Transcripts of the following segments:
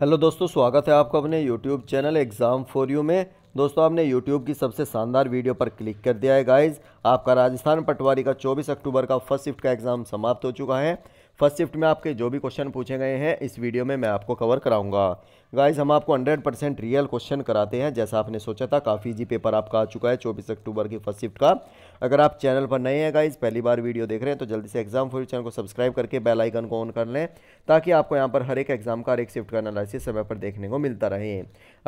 hello दोस्तों स्वागत है आपका अपने YouTube channel exam for you में दोस्तों आपने यूट्यूब की सबसे शानदार वीडियो पर क्लिक कर दिया है गाइज आपका राजस्थान पटवारी का 24 अक्टूबर का फर्स्ट शिफ्ट का एग्ज़ाम समाप्त हो चुका है फर्स्ट शिफ्ट में आपके जो भी क्वेश्चन पूछे गए हैं इस वीडियो में मैं आपको कवर कराऊंगा गाइज हम आपको 100 परसेंट रियल क्वेश्चन कराते हैं जैसा आपने सोचा था काफ़ी जी पेपर आपका आ चुका है 24 अक्टूबर की फर्स्ट शिफ्ट का अगर आप चैनल पर नए हैं गाइज पहली बार वीडियो देख रहे हैं तो जल्दी से एग्जाम फॉर चैनल को सब्सक्राइब करके बेल आइकन को ऑन कर लें ताकि आपको यहाँ पर हर एक एग्जाम का हर एक शिफ्ट का एनालिसिस समय पर देखने को मिलता रहे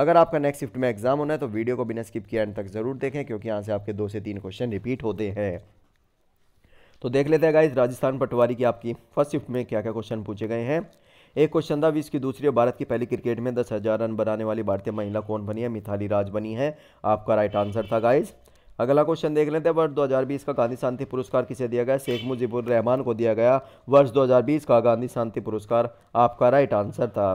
अगर आपका नेक्स्ट शिफ्ट में एग्जाम होना है तो वीडियो को बिना स्किप किया एंड तक जरूर देखें क्योंकि यहाँ से आपके दो से तीन क्वेश्चन रिपीट होते हैं तो देख लेते हैं गाइज राजस्थान पटवारी की आपकी फर्स्ट शिफ्ट में क्या क्या क्वेश्चन पूछे गए हैं एक क्वेश्चन था विश्व की दूसरी और भारत की पहली क्रिकेट में दस हज़ार रन बनाने वाली भारतीय महिला कौन बनी है मिथाली राज बनी है आपका राइट आंसर था गाइज अगला क्वेश्चन देख लेते हैं वर्ष 2020 का गांधी शांति पुरस्कार किसे दिया गया शेख मुजीबुर रहमान को दिया गया वर्ष 2020 का गांधी शांति पुरस्कार आपका राइट आंसर था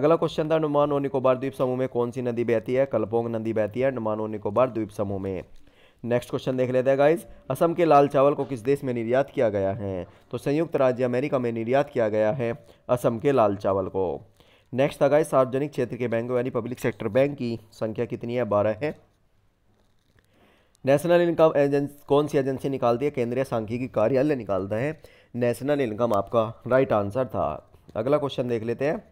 अगला क्वेश्चन था अंडमान और निकोबार द्वीप समूह में कौन सी नदी बहती है कलपोंग नदी बहती है अंडमान और निकोबार द्वीप समूह में नेक्स्ट क्वेश्चन देख लेते हैं गाइज असम के लाल चावल को किस देश में निर्यात किया गया है तो संयुक्त राज्य अमेरिका में निर्यात किया गया है असम के लाल चावल को नेक्स्ट था गाइज सार्वजनिक क्षेत्र के बैंकों यानी पब्लिक सेक्टर बैंक की संख्या कितनी है बारह है नेशनल इनकम एजेंसी कौन सी एजेंसी निकालती है केंद्रीय सांख्यिकी कार्यालय निकालता है नेशनल इनकम आपका राइट आंसर था अगला क्वेश्चन देख लेते हैं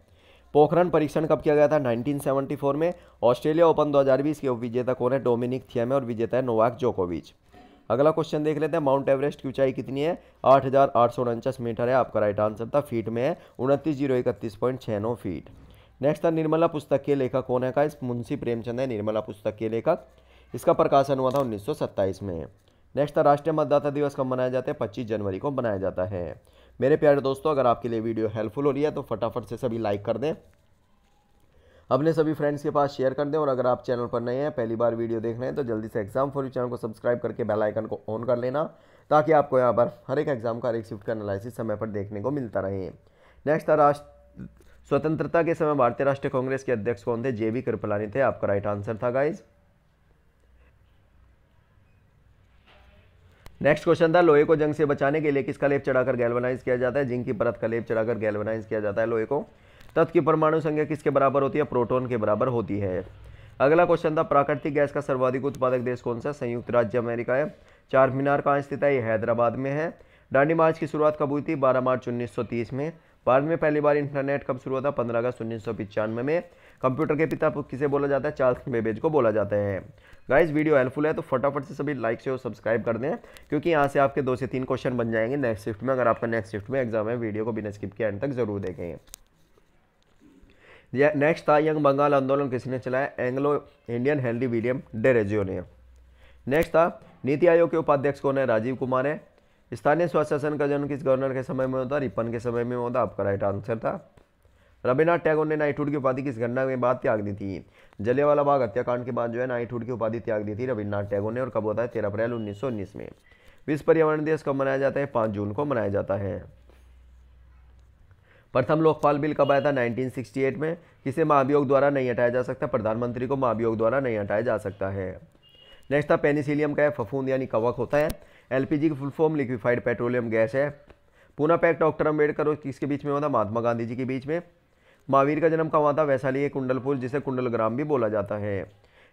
पोखरण परीक्षण कब किया गया था 1974 में ऑस्ट्रेलिया ओपन 2020 के विजेता कौन है डोमिनिक थियम और विजेता है नोवाक जोकोविच अगला क्वेश्चन देख लेते हैं माउंट एवरेस्ट की ऊंचाई कितनी है आठ मीटर है आपका राइट आंसर था फीट में है उनतीस जीरो इकतीस पॉइंट छः नौ फीट नेक्स्ट था निर्मला पुस्तक के लेखक कौन है का इस मुंशी प्रेमचंद है निर्मला पुस्तक के लेखक इसका प्रकाशन हुआ था उन्नीस में नेक्स्ट था राष्ट्रीय मतदाता दिवस कब मनाया जाता है पच्चीस जनवरी को मनाया जाता है मेरे प्यारे दोस्तों अगर आपके लिए वीडियो हेल्पफुल हो रही है तो फटाफट से सभी लाइक कर दें अपने सभी फ्रेंड्स के पास शेयर कर दें और अगर आप चैनल पर नए हैं पहली बार वीडियो देख रहे हैं तो जल्दी से एग्जाम फॉर यू चैनल को सब्सक्राइब करके बेल आइकन को ऑन कर लेना ताकि आपको यहाँ पर हर एक एग्जाम का हर एक शिफ्ट का एनालिसिस समय पर देखने को मिलता रहे नेक्स्ट था राष्ट्र स्वतंत्रता के समय भारतीय राष्ट्रीय कांग्रेस के अध्यक्ष कौन थे जे बी कृपलानी थे आपका राइट आंसर था गाइज़ नेक्स्ट क्वेश्चन था लोहे को जंग से बचाने के लिए किसका लेप चढ़ाकर गैल्वनाइज किया जाता है जिंक की परत का लेप चढ़ाकर गैल्वनाइज किया जाता है लोहे को तत्व की परमाणु संख्या किसके बराबर होती है प्रोटोन के बराबर होती है अगला क्वेश्चन था प्राकृतिक गैस का सर्वाधिक उत्पादक देश कौन सा संयुक्त राज्य अमेरिका है चार मीनार कहाँ स्थित है ये हैदराबाद में है डांडी मार्च की शुरुआत कब हुई थी बारह मार्च उन्नीस में भारत में पहली बार इंटरनेट कब शुरू हुआ था पंद्रह अगस्त उन्नीस में कंप्यूटर के पिता किसे बोला जाता है चार्ल्स बेबेज को बोला जाता है गाइज वीडियो हेल्पफुल है तो फटाफट से सभी लाइक से और सब्सक्राइब कर दें क्योंकि यहाँ से आपके दो से तीन क्वेश्चन बन जाएंगे नेक्स्ट शिफ्ट में अगर आपका नेक्स्ट शिफ्ट में एग्जाम है वीडियो को बिना स्किप के एंड तक जरूर देखें नेक्स्ट था यंग बंगाल आंदोलन किसने चलाया Anglo Indian Henry William Derozio ने नेक्स्ट था नीति आयोग के उपाध्यक्ष कौन है राजीव कुमार है स्थानीय स्वास्थ्य शासन का जन्म किस गवर्नर के समय में होता रिपन के समय में होता आपका राइट आंसर था रविनाथ टैगोर ने नाइटहुड की उपाधि किस घटना के बाद त्याग दी थी जलियावाला बाग हत्याकांड के बाद जो है नाइटहुड की उपाधि त्याग दी थी रविन्द्रनाथ टैगोर ने और कब होता है तेरह अप्रैल उन्नीस में विश्व पर्यावरण दिवस कब मनाया जाता है पाँच जून को मनाया जाता है प्रथम लोकपाल बिल कब आया था 1968 में किसे महाभियोग द्वारा नहीं हटाया जा सकता प्रधानमंत्री को महाभियोग द्वारा नहीं हटाया जा सकता है नेक्स्ट था पेनिसिलियम का फफूंद यानी कवक होता है एलपीजी की full form liquified petroleum gas है पूना पैक डॉक्टर अम्बेडकर और किसके बीच में हुआ था महात्मा गांधी जी के बीच में महावीर का जन्म कहाँ हुआ था वैशाली है कुंडलपुर जिसे कुंडलग्राम भी बोला जाता है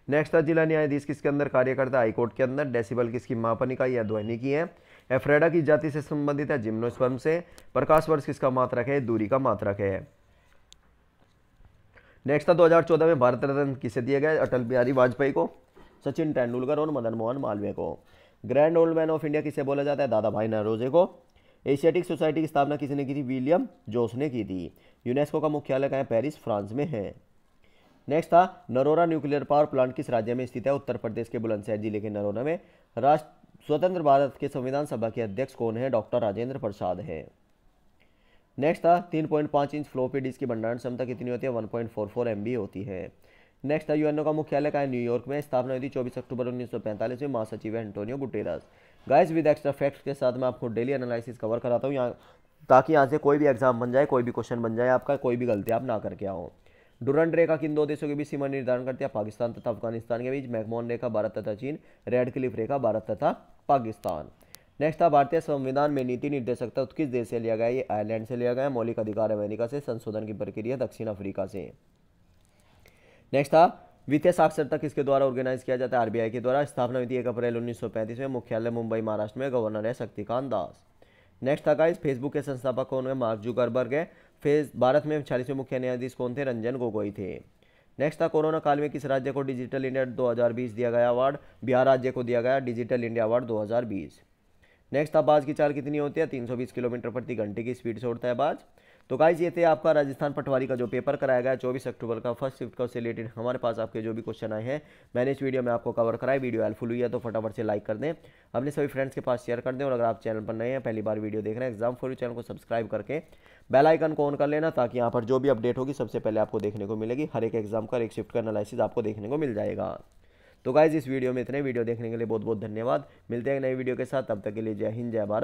नेक्स्ट था जिला न्यायाधीश किसके अंदर कार्य करता है हाईकोर्ट के अंदर डेसिबल किसकी मापन इकाई या ध्वनि की है एफ्रेडा की जाति से संबंधित है जिम्नोस्पर्म से प्रकाश वर्ष किसका मात्रक है दूरी का मात्रक है नेक्स्ट था 2014 में भारत रत्न किसे दिया गया अटल बिहारी वाजपेयी को सचिन तेंदुलकर और मदन मोहन मालवीय को grand old man of India किसे बोला जाता है दादा भाई नरोजे को एशियाटिक सोसाइटी की स्थापना किसी ने की थी विलियम जोस ने की थी यूनेस्को का मुख्यालय कहाँ पेरिस फ्रांस में है नेक्स्ट था नरोरा न्यूक्लियर पावर प्लांट किस राज्य में स्थित है उत्तर प्रदेश के बुलंदशहर जिले के नरोरा में राष्ट्र स्वतंत्र भारत के संविधान सभा के अध्यक्ष कौन है डॉक्टर राजेंद्र प्रसाद है नेक्स्ट था तीन इंच फ्लोपी डिस्क की भंडारण क्षमता कितनी होती है एम बी होती है नेक्स्ट है ओ का मुख्यालय का है न्यूयॉर्क में स्थापना हुई थी चौबीस अक्टूबर पैंतालीस में महासचिव है Antonio Guterres guys with extra facts के साथ मैं आपको डेली एनालिसिस कवर कराता हूँ यहाँ ताकि यहाँ से कोई भी एग्जाम बन जाए कोई भी क्वेश्चन बन जाए आपका कोई भी गलती आप ना करके आओ डुरंड रेखा किन दो देशों के बीच सीमा निर्धारण करती है पाकिस्तान तथा अफगानिस्तान के बीच मैकमोहन रेखा भारत तथा चीन रेड क्लिफ रेखा भारत तथा पाकिस्तान नेक्स्ट था भारतीय संविधान में नीति निर्देशक तत्व किस देश से लिया गया ये आयरलैंड से लिया गया मौलिक अधिकार अमेरिका से संशोधन की प्रक्रिया दक्षिण अफ्रीका से नेक्स्ट था वित्तीय साक्षरता किसके द्वारा ऑर्गेनाइज किया जाता है आरबीआई के द्वारा स्थापना हुई थी एक अप्रैल 1935 में मुख्यालय मुंबई महाराष्ट्र में गवर्नर है शक्तिकांत दास नेक्स्ट था गाइस फेसबुक के संस्थापक कौन है मार्क जुकरबर्ग है फेस भारत में छियालीसवें मुख्य न्यायाधीश कौन थे रंजन गोगोई थे नेक्स्ट था कोरोना काल में किस राज्य को डिजिटल इंडिया दो दिया गया अवार्ड बिहार राज्य को दिया गया डिजिटल इंडिया अवार्ड दो नेक्स्ट था बाज की चाल कितनी होती है तीन किलोमीटर प्रति घंटे की स्पीड से उड़ता है बाज तो गाइज ये थे आपका राजस्थान पटवारी का जो पेपर कराया गया चौबीस अक्टूबर का फर्स्ट शिफ्ट का उससे रिलेटेड हमारे पास आपके जो भी क्वेश्चन आए हैं मैंने इस वीडियो में आपको कवर कराया वीडियो हेल्पफुल हुई है तो फटाफट से लाइक कर दें अपने सभी फ्रेंड्स के पास शेयर कर दें और अगर आप चैनल पर नए हैं पहली बार वीडियो देख रहे हैं एग्जाम फॉर चैनल को सब्सक्राइब करके बेल आइकन को ऑन कर लेना ताकि यहाँ पर जो भी अपडेट होगी सबसे पहले आपको देखने को मिलेगी हर एक एग्जाम का एक शिफ्ट का एनालिसिस आपको देखने को मिल जाएगा तो गाइज इस वीडियो में इतने वीडियो देखने के लिए बहुत बहुत धन्यवाद मिलते हैं नए वीडियो के साथ तब तक के लिए जय हिंद जय भारत